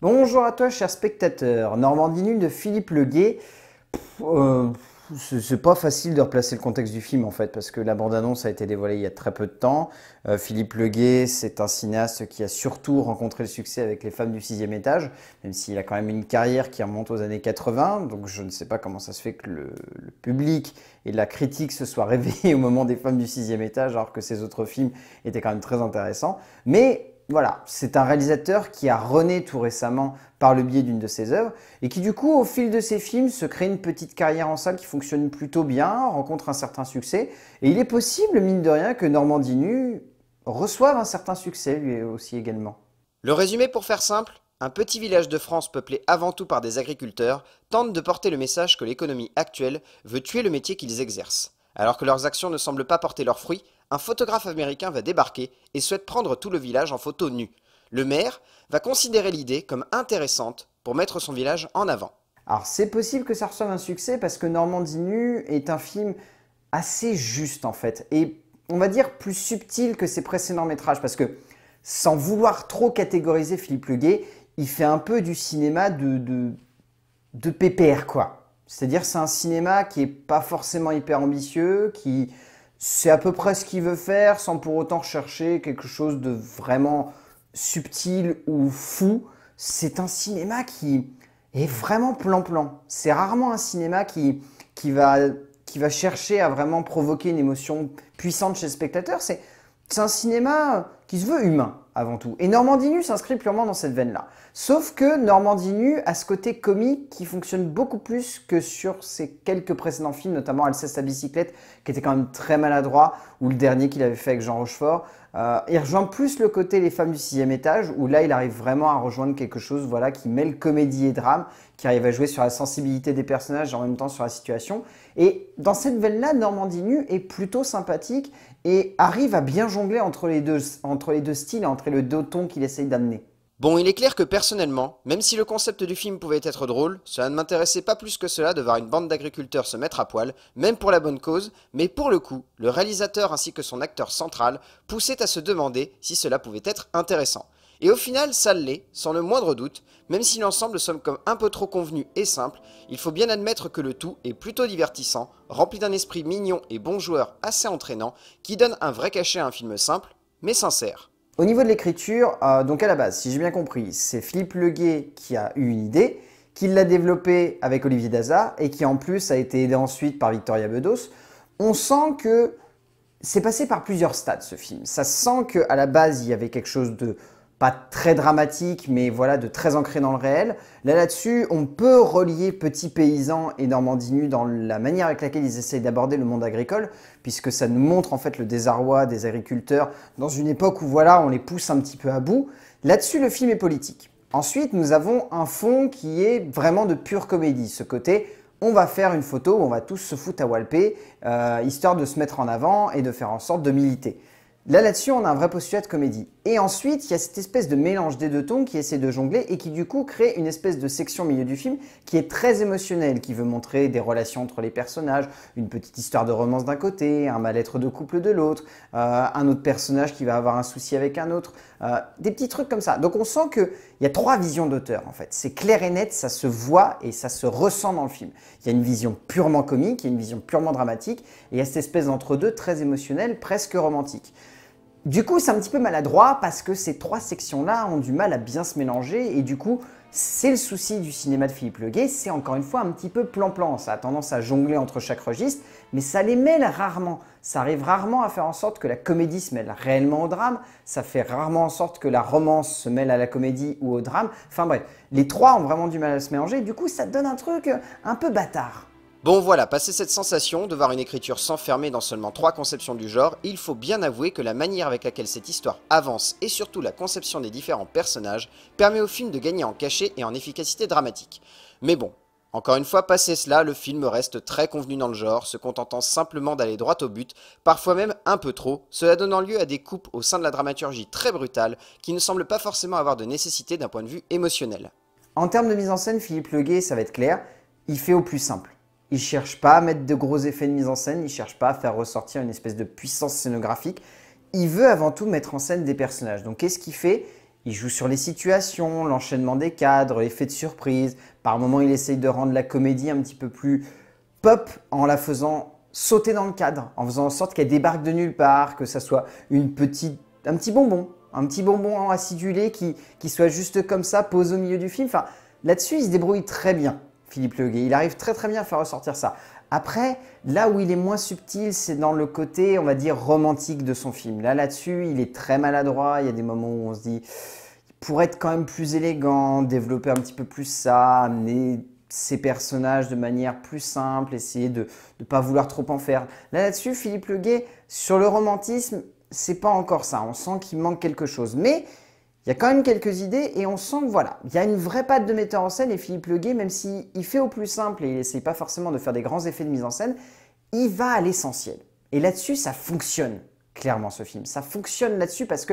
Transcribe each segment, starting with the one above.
Bonjour à toi, chers spectateurs Normandie nulle de Philippe Leguet. Euh, c'est pas facile de replacer le contexte du film en fait, parce que la bande-annonce a été dévoilée il y a très peu de temps. Euh, Philippe Leguet, c'est un cinéaste qui a surtout rencontré le succès avec les femmes du sixième étage, même s'il a quand même une carrière qui remonte aux années 80, donc je ne sais pas comment ça se fait que le, public et la critique se soient réveillés au moment des femmes du sixième étage, alors que ses autres films étaient quand même très intéressants. Mais voilà, c'est un réalisateur qui a rené tout récemment par le biais d'une de ses œuvres et qui du coup au fil de ses films se crée une petite carrière en salle qui fonctionne plutôt bien, rencontre un certain succès et il est possible mine de rien que Normandie nue reçoive un certain succès lui aussi également. Le résumé pour faire simple, un petit village de France peuplé avant tout par des agriculteurs tente de porter le message que l'économie actuelle veut tuer le métier qu'ils exercent. Alors que leurs actions ne semblent pas porter leurs fruits, un photographe américain va débarquer et souhaite prendre tout le village en photo nue. Le maire va considérer l'idée comme intéressante pour mettre son village en avant. Alors c'est possible que ça reçoive un succès parce que Normandie nue est un film assez juste en fait et on va dire plus subtil que ses précédents métrages parce que sans vouloir trop catégoriser Philippe Leguet, il fait un peu du cinéma de, de, de PPR quoi. C'est-à-dire c'est un cinéma qui n'est pas forcément hyper ambitieux, qui c'est à peu près ce qu'il veut faire sans pour autant chercher quelque chose de vraiment subtil ou fou. C'est un cinéma qui est vraiment plan-plan. C'est rarement un cinéma qui, qui, va, qui va chercher à vraiment provoquer une émotion puissante chez le spectateur. C'est un cinéma qui se veut humain avant tout. Et Normandinu s'inscrit purement dans cette veine-là. Sauf que Normandinu a ce côté comique qui fonctionne beaucoup plus que sur ses quelques précédents films, notamment Alceste à bicyclette, qui était quand même très maladroit, ou le dernier qu'il avait fait avec Jean Rochefort. Euh, il rejoint plus le côté les femmes du sixième étage, où là il arrive vraiment à rejoindre quelque chose voilà, qui mêle comédie et drame, qui arrive à jouer sur la sensibilité des personnages en même temps sur la situation. Et dans cette nouvelle là Normandie Nu est plutôt sympathique et arrive à bien jongler entre les deux, entre les deux styles, entre le deux tons qu'il essaye d'amener. Bon, il est clair que personnellement, même si le concept du film pouvait être drôle, cela ne m'intéressait pas plus que cela de voir une bande d'agriculteurs se mettre à poil, même pour la bonne cause, mais pour le coup, le réalisateur ainsi que son acteur central poussaient à se demander si cela pouvait être intéressant. Et au final, ça l'est, sans le moindre doute, même si l'ensemble somme comme un peu trop convenu et simple, il faut bien admettre que le tout est plutôt divertissant, rempli d'un esprit mignon et bon joueur assez entraînant, qui donne un vrai cachet à un film simple, mais sincère. Au niveau de l'écriture, euh, donc à la base, si j'ai bien compris, c'est Philippe Leguet qui a eu une idée, qui l'a développée avec Olivier Daza et qui en plus a été aidé ensuite par Victoria Bedos. On sent que c'est passé par plusieurs stades ce film. Ça sent qu'à la base, il y avait quelque chose de pas très dramatique, mais voilà, de très ancré dans le réel. Là, là-dessus, on peut relier Petit Paysan et Normandie Nue dans la manière avec laquelle ils essayent d'aborder le monde agricole, puisque ça nous montre en fait le désarroi des agriculteurs dans une époque où voilà, on les pousse un petit peu à bout. Là-dessus, le film est politique. Ensuite, nous avons un fond qui est vraiment de pure comédie. Ce côté, on va faire une photo on va tous se foutre à walper, euh, histoire de se mettre en avant et de faire en sorte de militer. Là, là-dessus, on a un vrai postulat de comédie. Et ensuite, il y a cette espèce de mélange des deux tons qui essaie de jongler et qui du coup crée une espèce de section milieu du film qui est très émotionnelle, qui veut montrer des relations entre les personnages, une petite histoire de romance d'un côté, un mal-être de couple de l'autre, euh, un autre personnage qui va avoir un souci avec un autre, euh, des petits trucs comme ça. Donc on sent qu'il y a trois visions d'auteur en fait. C'est clair et net, ça se voit et ça se ressent dans le film. Il y a une vision purement comique, il y a une vision purement dramatique et il y a cette espèce d'entre-deux très émotionnelle, presque romantique. Du coup, c'est un petit peu maladroit parce que ces trois sections-là ont du mal à bien se mélanger et du coup, c'est le souci du cinéma de Philippe Leguet, c'est encore une fois un petit peu plan-plan, ça a tendance à jongler entre chaque registre, mais ça les mêle rarement. Ça arrive rarement à faire en sorte que la comédie se mêle réellement au drame, ça fait rarement en sorte que la romance se mêle à la comédie ou au drame. Enfin bref, les trois ont vraiment du mal à se mélanger, du coup ça donne un truc un peu bâtard. Bon voilà, passé cette sensation de voir une écriture s'enfermer dans seulement trois conceptions du genre, il faut bien avouer que la manière avec laquelle cette histoire avance et surtout la conception des différents personnages permet au film de gagner en cachet et en efficacité dramatique. Mais bon, encore une fois, passé cela, le film reste très convenu dans le genre, se contentant simplement d'aller droit au but, parfois même un peu trop, cela donnant lieu à des coupes au sein de la dramaturgie très brutale qui ne semblent pas forcément avoir de nécessité d'un point de vue émotionnel. En termes de mise en scène, Philippe Leguet, ça va être clair, il fait au plus simple. Il ne cherche pas à mettre de gros effets de mise en scène, ne cherche pas à faire ressortir une espèce de puissance scénographique. Il veut avant tout mettre en scène des personnages. Donc qu'est-ce qu'il fait il joue sur les situations, l'enchaînement des cadres, l'effet de surprise. Par moments, il essaye de rendre la comédie un petit peu plus pop en la faisant sauter dans le cadre, en faisant en sorte qu'elle débarque de nulle part, que ça soit une petite, un petit bonbon, un petit bonbon acidulé qui, soit juste comme ça, pose au milieu du film. Enfin, là-dessus, il se débrouille très bien. Philippe Leguet. Il arrive très très bien à faire ressortir ça. Après, là où il est moins subtil, c'est dans le côté, on va dire, romantique de son film. Là, là-dessus, il est très maladroit. Il y a des moments où on se dit, pourrait être quand même plus élégant, développer un petit peu plus ça, amener ses personnages de manière plus simple, essayer de ne pas vouloir trop en faire. Là, là-dessus, Philippe Leguet, sur le romantisme, c'est pas encore ça. On sent qu'il manque quelque chose. Mais il y a quand même quelques idées et on sent que voilà, il y a une vraie patte de metteur en scène et Philippe Leguet, même s'il fait au plus simple et il n'essaye pas forcément de faire des grands effets de mise en scène, il va à l'essentiel. Et là-dessus, ça fonctionne, clairement, ce film. Ça fonctionne là-dessus parce que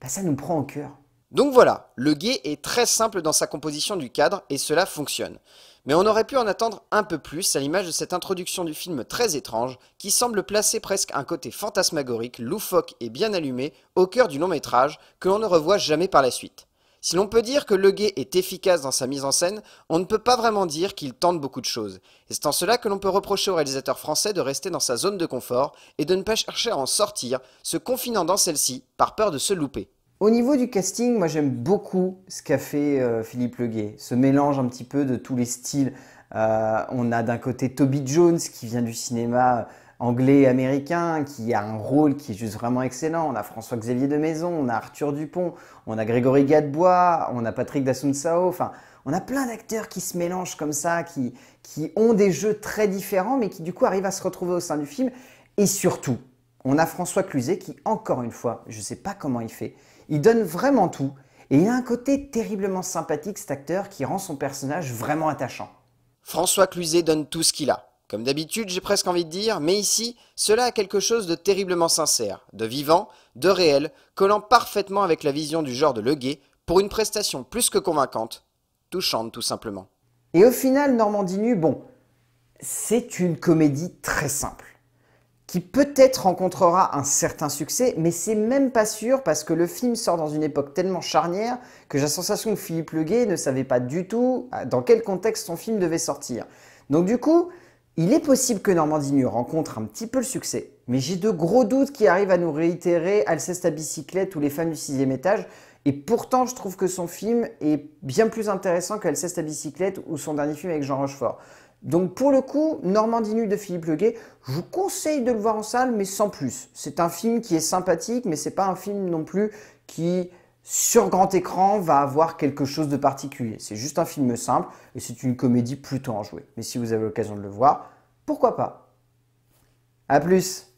bah, ça nous prend au cœur. Donc voilà, le Leguet est très simple dans sa composition du cadre et cela fonctionne. Mais on aurait pu en attendre un peu plus à l'image de cette introduction du film très étrange qui semble placer presque un côté fantasmagorique, loufoque et bien allumé au cœur du long métrage que l'on ne revoit jamais par la suite. Si l'on peut dire que Leguet est efficace dans sa mise en scène, on ne peut pas vraiment dire qu'il tente beaucoup de choses. Et c'est en cela que l'on peut reprocher au réalisateur français de rester dans sa zone de confort et de ne pas chercher à en sortir, se confinant dans celle-ci par peur de se louper. Au niveau du casting, moi j'aime beaucoup ce qu'a fait euh, Philippe Leguet, ce mélange un petit peu de tous les styles. Euh, on a d'un côté Toby Jones qui vient du cinéma euh, anglais américain qui a un rôle qui est juste vraiment excellent. On a François-Xavier de Maison, on a Arthur Dupont, on a Grégory Gadebois, on a Patrick Dassunsao. Enfin, on a plein d'acteurs qui se mélangent comme ça, qui, qui ont des jeux très différents, mais qui du coup arrivent à se retrouver au sein du film. Et surtout, on a François Cluzet qui, encore une fois, je ne sais pas comment il fait, il donne vraiment tout et il a un côté terriblement sympathique cet acteur qui rend son personnage vraiment attachant. François Cluzet donne tout ce qu'il a. Comme d'habitude, j'ai presque envie de dire, mais ici, cela a quelque chose de terriblement sincère, de vivant, de réel, collant parfaitement avec la vision du genre de Leguet pour une prestation plus que convaincante, touchante tout simplement. Et au final, Normandie Nu, bon, c'est une comédie très simple qui peut-être rencontrera un certain succès, mais c'est même pas sûr parce que le film sort dans une époque tellement charnière que j'ai la sensation que Philippe Leguet ne savait pas du tout euh, dans quel contexte son film devait sortir. Donc du coup, il est possible que Normandie Nu rencontre un petit peu le succès, mais j'ai de gros doutes qui arrivent à nous réitérer Alceste à bicyclette ou les femmes du sixième étage, et pourtant, je trouve que son film est bien plus intéressant qu'Alceste à bicyclette ou son dernier film avec Jean Rochefort. Donc pour le coup, Normandie nue de Philippe Leguet, je vous conseille de le voir en salle, mais sans plus. C'est un film qui est sympathique, mais ce n'est pas un film non plus qui sur grand écran va avoir quelque chose de particulier. C'est juste un film simple et c'est une comédie plutôt enjouée. Mais si vous avez l'occasion de le voir, pourquoi pas A plus